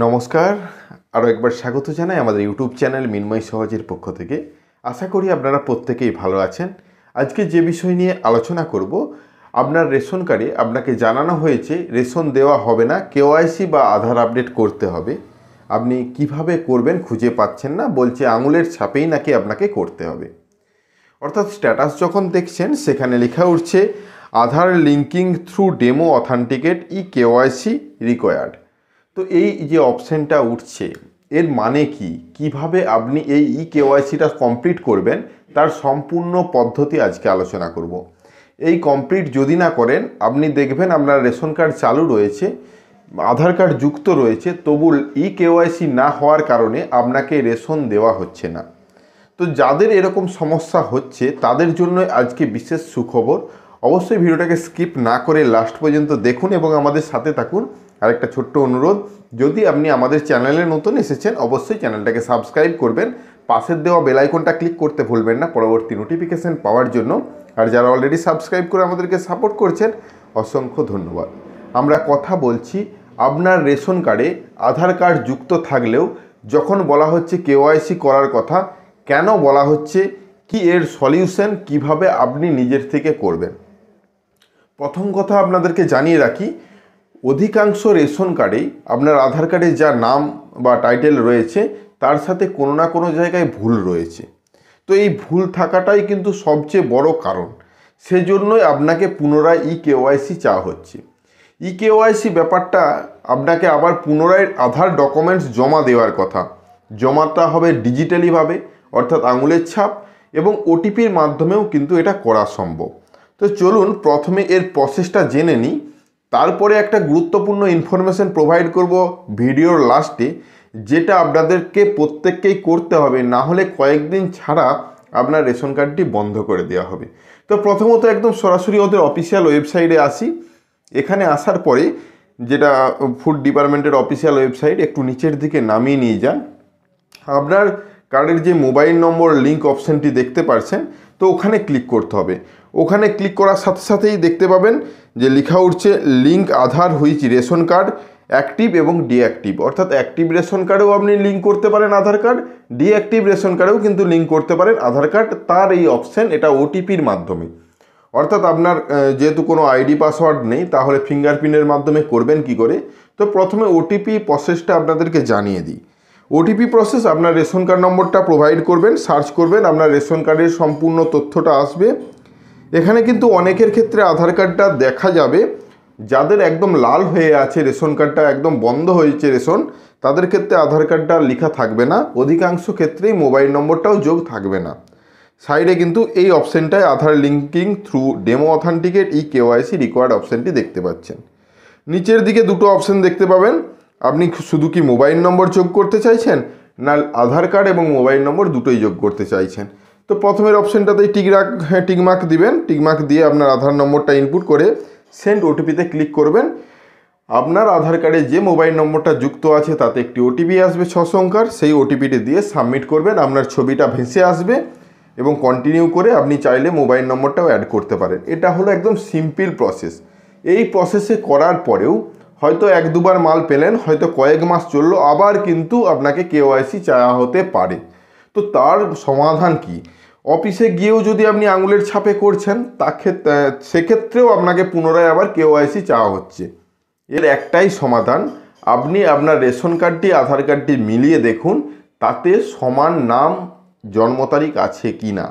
নমস্কার আরও একবার স্বাগত জানাই আমাদের ইউটিউব চ্যানেল মিনময় সহজের পক্ষ থেকে আশা করি আপনারা প্রত্যেকেই ভালো আছেন আজকে যে বিষয় নিয়ে আলোচনা করব আপনার রেশন কার্ডে আপনাকে জানানো হয়েছে রেশন দেওয়া হবে না কেওয়াইসি বা আধার আপডেট করতে হবে আপনি কিভাবে করবেন খুঁজে পাচ্ছেন না বলছে আঙুলের ছাপেই নাকি আপনাকে করতে হবে অর্থাৎ স্ট্যাটাস যখন দেখছেন সেখানে লেখা উঠছে Aadhaar linking through demo authenticate e KYC required তো এই যে অপশানটা উঠছে এর মানে কি কিভাবে আপনি এই ই কেওয়াইসিটা কমপ্লিট করবেন তার সম্পূর্ণ পদ্ধতি আজকে আলোচনা করব। এই কমপ্লিট যদি না করেন আপনি দেখবেন আপনার রেশন কার্ড চালু রয়েছে আধার কার্ড যুক্ত রয়েছে তবু ই কেওয়াইসি না হওয়ার কারণে আপনাকে রেশন দেওয়া হচ্ছে না তো যাদের এরকম সমস্যা হচ্ছে তাদের জন্য আজকে বিশেষ সুখবর অবশ্যই ভিডিওটাকে স্কিপ না করে লাস্ট পর্যন্ত দেখুন এবং আমাদের সাথে থাকুন আরেকটা ছোট্ট অনুরোধ যদি আপনি আমাদের চ্যানেলে নতুন এসেছেন অবশ্যই চ্যানেলটাকে সাবস্ক্রাইব করবেন পাশের দেওয়া বেলাইকনটা ক্লিক করতে ভুলবেন না পরবর্তী নোটিফিকেশান পাওয়ার জন্য আর যারা অলরেডি সাবস্ক্রাইব করে আমাদেরকে সাপোর্ট করছেন অসংখ্য ধন্যবাদ আমরা কথা বলছি আপনার রেশন কার্ডে আধার কার্ড যুক্ত থাকলেও যখন বলা হচ্ছে কেওয়াইসি করার কথা কেন বলা হচ্ছে কি এর সলিউশন কিভাবে আপনি নিজের থেকে করবেন প্রথম কথা আপনাদেরকে জানিয়ে রাখি অধিকাংশ রেশন কার্ডেই আপনার আধার কার্ডে যা নাম বা টাইটেল রয়েছে তার সাথে কোনো না কোনো জায়গায় ভুল রয়েছে তো এই ভুল থাকাটাই কিন্তু সবচেয়ে বড় কারণ সেজন্যই আপনাকে পুনরায় ই কেওয়াইসি চাওয়া হচ্ছে ই কেওয়াইসি ব্যাপারটা আপনাকে আবার পুনরায় আধার ডকুমেন্টস জমা দেওয়ার কথা জমাটা হবে ডিজিটালিভাবে অর্থাৎ আঙুলের ছাপ এবং ওটিপির মাধ্যমেও কিন্তু এটা করা সম্ভব তো চলুন প্রথমে এর প্রসেসটা জেনে নিই তারপরে একটা গুরুত্বপূর্ণ ইনফরমেশন প্রোভাইড করব ভিডিওর লাস্টে যেটা আপনাদেরকে প্রত্যেককেই করতে হবে না হলে কয়েকদিন ছাড়া আপনার রেশন কার্ডটি বন্ধ করে দেওয়া হবে তো প্রথমত একদম সরাসরি ওদের অফিসিয়াল ওয়েবসাইটে আসি এখানে আসার পরে যেটা ফুড ডিপার্টমেন্টের অফিসিয়াল ওয়েবসাইট একটু নিচের দিকে নামিয়ে নিয়ে যান আপনার কার্ডের যে মোবাইল নম্বর লিঙ্ক অপশানটি দেখতে পারছেন তো ওখানে ক্লিক করতে হবে ওখানে ক্লিক করার সাথে সাথেই দেখতে পাবেন যে লেখা উঠছে link Aadhaar which ration card active এবং ডিঅ্যাক্টিভ অর্থাৎ অ্যাক্টিভ রেশন কার্ডেও আপনি লিঙ্ক করতে পারেন আধার কার্ড ডিঅ্যাক্টিভ রেশন কার্ডেও কিন্তু লিঙ্ক করতে পারেন আধার কার্ড তার এই অপশান এটা ওটিপির মাধ্যমে অর্থাৎ আপনার যেহেতু কোনো আইডি পাসওয়ার্ড নেই তাহলে ফিঙ্গারপ্রিন্টের মাধ্যমে করবেন কি করে তো প্রথমে ওটিপি প্রসেসটা আপনাদেরকে জানিয়ে দিই ওটিপি প্রসেস আপনার রেশন কার্ড নম্বরটা প্রোভাইড করবেন সার্চ করবেন আপনার রেশন কার্ডের সম্পূর্ণ তথ্যটা আসবে এখানে কিন্তু অনেকের ক্ষেত্রে আধার কার্ডটা দেখা যাবে যাদের একদম লাল হয়ে আছে রেশন কার্ডটা একদম বন্ধ হয়েছে রেশন তাদের ক্ষেত্রে আধার কার্ডটা লেখা থাকবে না অধিকাংশ ক্ষেত্রেই মোবাইল নম্বরটাও যোগ থাকবে না সাইডে কিন্তু এই অপশানটায় Aadhaar linking through demo authenticate e KYC required অপশানটি দেখতে পাচ্ছেন নিচের দিকে দুটো অপশান দেখতে পাবেন আপনি শুধু কি মোবাইল নম্বর যোগ করতে চাইছেন না আধার কার্ড এবং মোবাইল নম্বর দুটোই যোগ করতে চাইছেন তো প্রথমের অপশানটাতেই টিকরাক হ্যাঁ, টিকমার্ক দিবেন টিকমার্ক দিয়ে আপনার আধার নম্বরটা ইনপুট করে সেন্ড ওটিপিতে ক্লিক করবেন আপনার আধার কার্ডে যে মোবাইল নম্বরটা যুক্ত আছে তাতে একটি ওটিপি আসবে ছ সংখ্যার সেই ওটিপিটি দিয়ে সাবমিট করবেন আপনার ছবিটা ভেসে আসবে এবং কন্টিনিউ করে আপনি চাইলে মোবাইল নম্বরটাও অ্যাড করতে পারেন এটা হলো একদম সিম্পল প্রসেস এই প্রসেসে করার পরেও হয়তো এক দুবার মাল পেলেন হয়তো কয়েক মাস চললো আবার কিন্তু আপনাকে কেওয়াইসি চাওয়া হতে পারে তো তার সমাধান কী অফিসে গিয়েও যদি আপনি আঙুলের ছাপে করছেন তা সেক্ষেত্রেও আপনাকে পুনরায় আবার কেওআইসি চাওয়া হচ্ছে এর একটাই সমাধান আপনি আপনার রেশন কার্ডটি আধার কার্ডটি মিলিয়ে দেখুন তাতে সমান নাম জন্ম তারিখ আছে কি না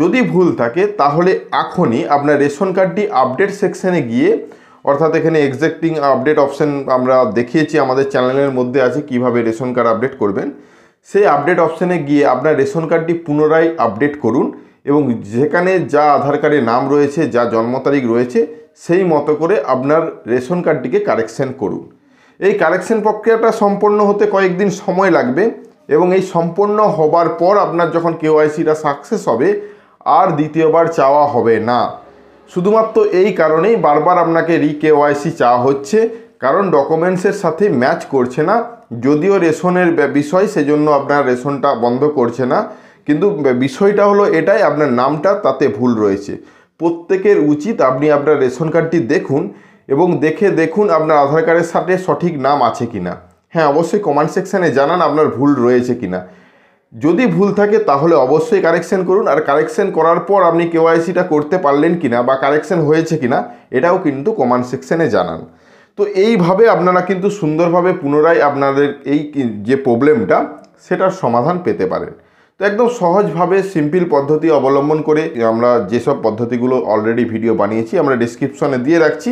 যদি ভুল থাকে তাহলে এখনই আপনার রেশন কার্ডটি আপডেট সেকশানে গিয়ে অর্থাৎ এখানে এক্সাক্টিং আপডেট অপশান আমরা দেখিয়েছি আমাদের চ্যানেলের মধ্যে আছে কিভাবে রেশন কার্ড আপডেট করবেন সেই আপডেট অপশানে গিয়ে আপনার রেশন কার্ডটি পুনরায় আপডেট করুন এবং যেখানে যা আধার কার্ডের নাম রয়েছে যা জন্ম তারিখ রয়েছে সেই মতো করে আপনার রেশন কার্ডটিকে কারেকশন করুন এই কারেকশন প্রক্রিয়াটা সম্পন্ন হতে কয়েকদিন সময় লাগবে এবং এই সম্পন্ন হবার পর আপনার যখন কেওয়াইসিটা সাকসেস হবে আর দ্বিতীয়বার চাওয়া হবে না শুধুমাত্র এই কারণেই বারবার আপনাকে রি কেওয়াইসি চাওয়া হচ্ছে কারণ ডকুমেন্টসের সাথে ম্যাচ করছে না যদিও রেশনের বিষয় সেজন্য আপনার রেশনটা বন্ধ করছে না কিন্তু বিষয়টা হলো এটাই আপনার নামটা তাতে ভুল রয়েছে প্রত্যেকের উচিত আপনি আপনার রেশন কার্ডটি দেখুন এবং দেখে দেখুন আপনার আধার কার্ডের সাথে সঠিক নাম আছে কি না হ্যাঁ অবশ্যই কমেন্ট সেকশানে জানান আপনার ভুল রয়েছে কি না যদি ভুল থাকে তাহলে অবশ্যই কারেকশন করুন আর কারেকশন করার পর আপনি কেওয়াইসিটা করতে পারলেন কিনা বা কারেকশন হয়েছে কিনা এটাও কিন্তু কমেন্ট সেকশানে জানান তো এইভাবে আপনারা কিন্তু সুন্দরভাবে পুনরায় আপনাদের এই যে প্রবলেমটা সেটার সমাধান পেতে পারেন তো একদম সহজভাবে সিম্পল পদ্ধতি অবলম্বন করে আমরা যেসব পদ্ধতিগুলো অলরেডি ভিডিও বানিয়েছি আমরা ডিসক্রিপশনে দিয়ে রাখছি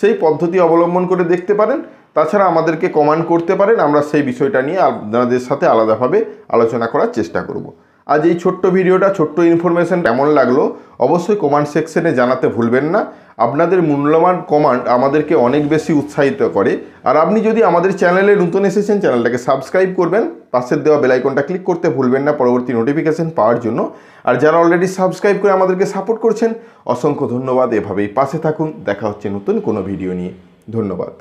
সেই পদ্ধতি অবলম্বন করে দেখতে পারেন তাছাড়া আমাদেরকে কমান্ড করতে পারেন আমরা সেই বিষয়টা নিয়ে আপনাদের সাথে আলাদাভাবে আলোচনা করার চেষ্টা করব আজ এই ছোট্ট ভিডিওটা ছোট্ট ইনফরমেশান কেমন লাগলো অবশ্যই কমান্ড সেকশনে জানাতে ভুলবেন না আপনাদের মূল্যবান কমান্ড আমাদেরকে অনেক বেশি উৎসাহিত করে আর আপনি যদি আমাদের চ্যানেলে নতুন এসেছেন চ্যানেলটাকে সাবস্ক্রাইব করবেন পাশের দেওয়া বেলাইকনটা ক্লিক করতে ভুলবেন না পরবর্তী নোটিফিকেশান পাওয়ার জন্য আর যারা অলরেডি সাবস্ক্রাইব করে আমাদেরকে সাপোর্ট করছেন অসংখ্য ধন্যবাদ এভাবেই পাশে থাকুন দেখা হচ্ছে নতুন কোনো ভিডিও নিয়ে ধন্যবাদ